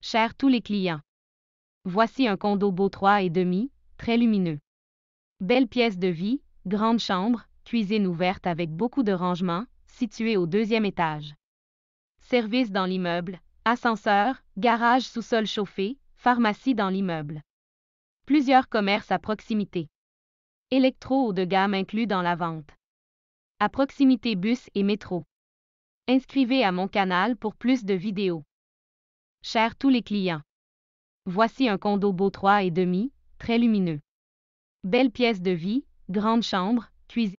Chers tous les clients. Voici un condo beau 3 et demi, très lumineux. Belle pièce de vie, grande chambre, cuisine ouverte avec beaucoup de rangements, située au deuxième étage. Service dans l'immeuble, ascenseur, garage sous-sol chauffé, pharmacie dans l'immeuble. Plusieurs commerces à proximité. Électro ou de gamme inclus dans la vente. À proximité bus et métro. Inscrivez à mon canal pour plus de vidéos. Chers tous les clients. Voici un condo beau 3 et demi, très lumineux. Belle pièce de vie, grande chambre, cuisine.